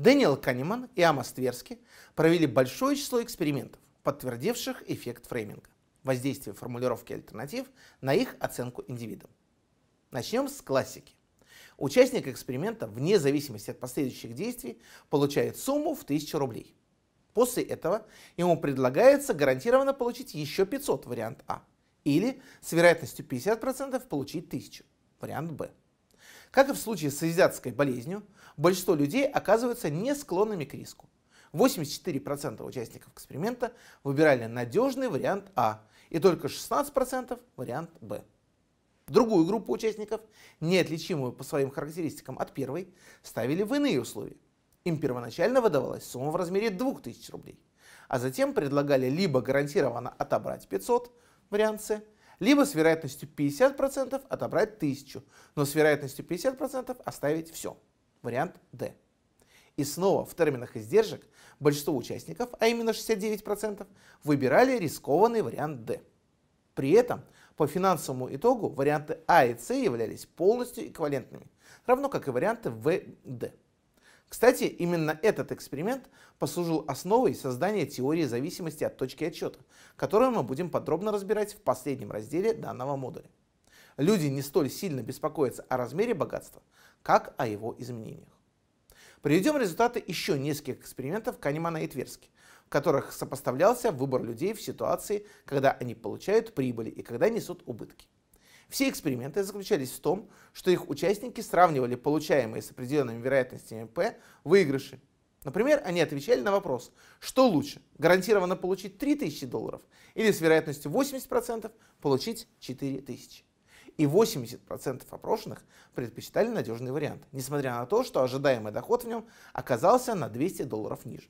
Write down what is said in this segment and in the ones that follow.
Дэниел Канеман и Амос Тверски провели большое число экспериментов, подтвердивших эффект фрейминга, воздействие формулировки альтернатив на их оценку индивидам. Начнем с классики. Участник эксперимента, вне зависимости от последующих действий, получает сумму в 1000 рублей. После этого ему предлагается гарантированно получить еще 500 вариант А или с вероятностью 50% получить 1000 вариант Б. Как и в случае с азиатской болезнью, большинство людей оказываются не склонными к риску. 84% участников эксперимента выбирали надежный вариант А и только 16% вариант Б. Другую группу участников, неотличимую по своим характеристикам от первой, ставили в иные условия. Им первоначально выдавалась сумма в размере 2000 рублей, а затем предлагали либо гарантированно отобрать 500, вариант С, либо с вероятностью 50% отобрать 1000, но с вероятностью 50% оставить все. Вариант D. И снова в терминах издержек большинство участников, а именно 69%, выбирали рискованный вариант D. При этом по финансовому итогу варианты А и С являлись полностью эквивалентными, равно как и варианты В, и Д. Кстати, именно этот эксперимент послужил основой создания теории зависимости от точки отсчета, которую мы будем подробно разбирать в последнем разделе данного модуля. Люди не столь сильно беспокоятся о размере богатства, как о его изменениях. Приведем результаты еще нескольких экспериментов Канемана и Тверски, в которых сопоставлялся выбор людей в ситуации, когда они получают прибыли и когда несут убытки. Все эксперименты заключались в том, что их участники сравнивали получаемые с определенными вероятностями P выигрыши. Например, они отвечали на вопрос, что лучше, гарантированно получить 3000 долларов или с вероятностью 80% получить 4000 и 80% опрошенных предпочитали надежный вариант, несмотря на то, что ожидаемый доход в нем оказался на 200 долларов ниже.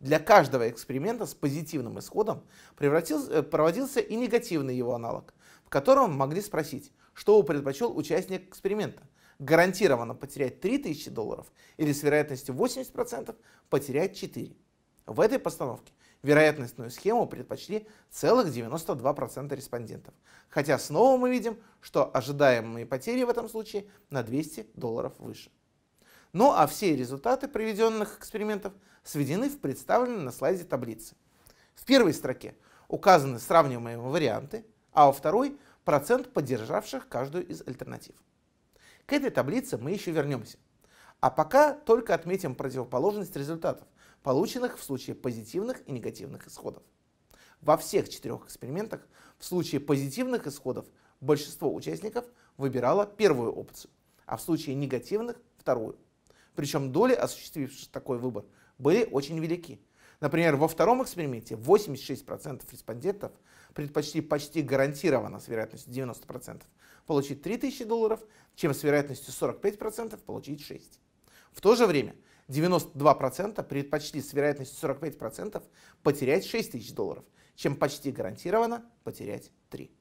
Для каждого эксперимента с позитивным исходом э, проводился и негативный его аналог, в котором могли спросить, что предпочел участник эксперимента. Гарантированно потерять 3000 долларов или с вероятностью 80% потерять 4. В этой постановке вероятностную схему предпочли целых 92% респондентов. Хотя снова мы видим, что ожидаемые потери в этом случае на 200 долларов выше. Ну а все результаты проведенных экспериментов сведены в представленной на слайде таблице. В первой строке указаны сравниваемые варианты, а во второй – процент поддержавших каждую из альтернатив. К этой таблице мы еще вернемся. А пока только отметим противоположность результатов, полученных в случае позитивных и негативных исходов. Во всех четырех экспериментах в случае позитивных исходов большинство участников выбирало первую опцию, а в случае негативных – вторую. Причем доли, осуществивших такой выбор, были очень велики Например, во втором эксперименте 86% респондентов предпочли почти гарантированно с вероятностью 90% получить 3000 долларов, чем с вероятностью 45% получить 6. В то же время 92% предпочли с вероятностью 45% потерять 6 тысяч долларов, чем почти гарантированно потерять 3.